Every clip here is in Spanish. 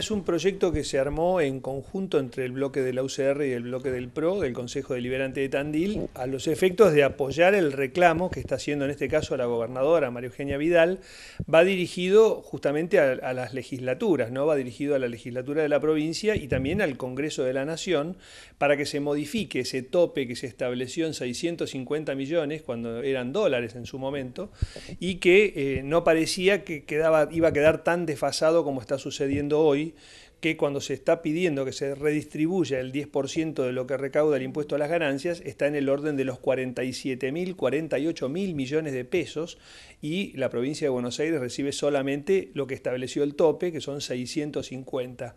Es un proyecto que se armó en conjunto entre el bloque de la UCR y el bloque del PRO, del Consejo Deliberante de Tandil, a los efectos de apoyar el reclamo que está haciendo en este caso la gobernadora María Eugenia Vidal, va dirigido justamente a, las legislaturas, ¿no? va dirigido a la legislatura de la provincia y también al Congreso de la Nación para que se modifique ese tope que se estableció en 650 millones, cuando eran dólares en su momento, y que eh, no parecía que quedaba, iba a quedar tan desfasado como está sucediendo hoy que cuando se está pidiendo que se redistribuya el 10% de lo que recauda el impuesto a las ganancias, está en el orden de los 47.000, mil, mil millones de pesos y la provincia de Buenos Aires recibe solamente lo que estableció el tope, que son 650.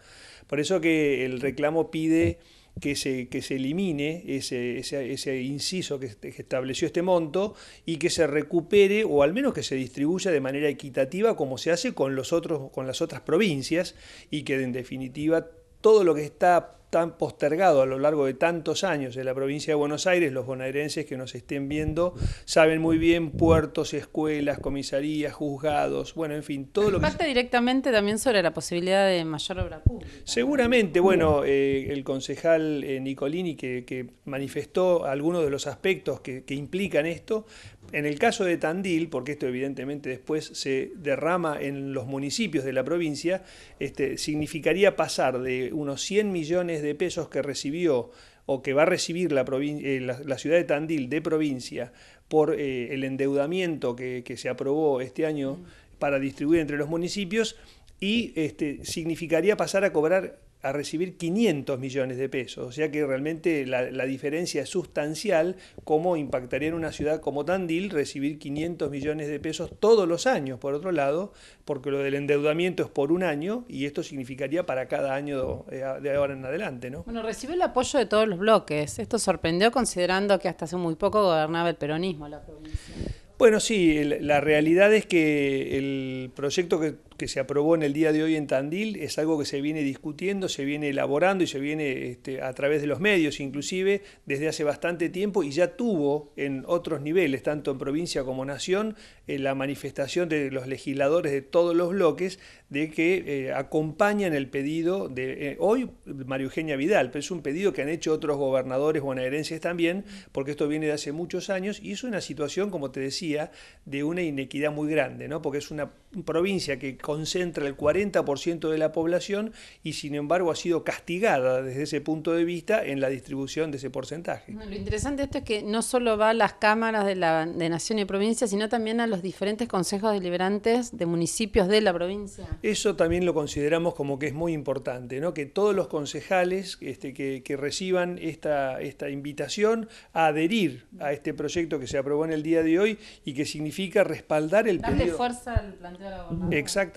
Por eso que el reclamo pide que se, que se elimine ese, ese, ese inciso este, que, estableció este monto y que se recupere o al menos que se distribuya de manera equitativa como se hace con, los otros, con las otras provincias y que en definitiva todo lo que está tan postergado a lo largo de tantos años en la provincia de Buenos Aires, los bonaerenses que nos estén viendo saben muy bien puertos, escuelas, comisarías, juzgados, bueno, en fin, todo lo que... Impacta directamente también sobre la posibilidad de mayor obra pública. Seguramente, bueno, eh, el concejal eh, Nicolini que, manifestó algunos de los aspectos que implican esto, en el caso de Tandil, porque esto evidentemente después se derrama en los municipios de la provincia, este, significaría pasar de unos 100 millones de pesos que recibió o que va a recibir la, eh, ciudad de Tandil de provincia por eh, el endeudamiento que, se aprobó este año mm. para distribuir entre los municipios y este, significaría pasar a cobrar a recibir 500 millones de pesos. O sea que realmente la, diferencia es sustancial, cómo impactaría en una ciudad como Tandil recibir 500 millones de pesos todos los años, por otro lado, porque lo del endeudamiento es por un año y esto significaría para cada año eh, de ahora en adelante. ¿no? Bueno, recibió el apoyo de todos los bloques. Esto sorprendió considerando que hasta hace muy poco gobernaba el peronismo la provincia. Bueno, sí, la realidad es que el proyecto que que se aprobó en el día de hoy en Tandil es algo que se viene discutiendo, se viene elaborando y se viene este, a través de los medios inclusive desde hace bastante tiempo y ya tuvo en otros niveles, tanto en provincia como nación, eh, la manifestación de los legisladores de todos los bloques de que eh, acompañan el pedido de eh, hoy María Eugenia Vidal, pero es un pedido que han hecho otros gobernadores bonaerenses también, porque esto viene de hace muchos años y es una situación, como te decía, de una inequidad muy grande, ¿no? porque es una provincia que concentra el 40% de la población y sin embargo ha sido castigada desde ese punto de vista en la distribución de ese porcentaje. lo interesante de esto es que no solo va a las cámaras de, nación y provincia, sino también a los diferentes consejos deliberantes de municipios de la provincia. Eso también lo consideramos como que es muy importante, ¿no? que todos los concejales este, que, reciban esta, invitación a adherir a este proyecto que se aprobó en el día de hoy y que significa respaldar el Darle fuerza al planteo de la Exacto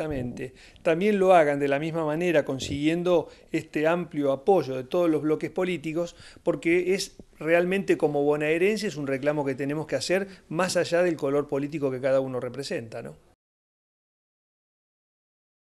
también lo hagan de la misma manera, consiguiendo este amplio apoyo de todos los bloques políticos, porque es realmente como bonaerense es un reclamo que tenemos que hacer más allá del color político que cada uno representa,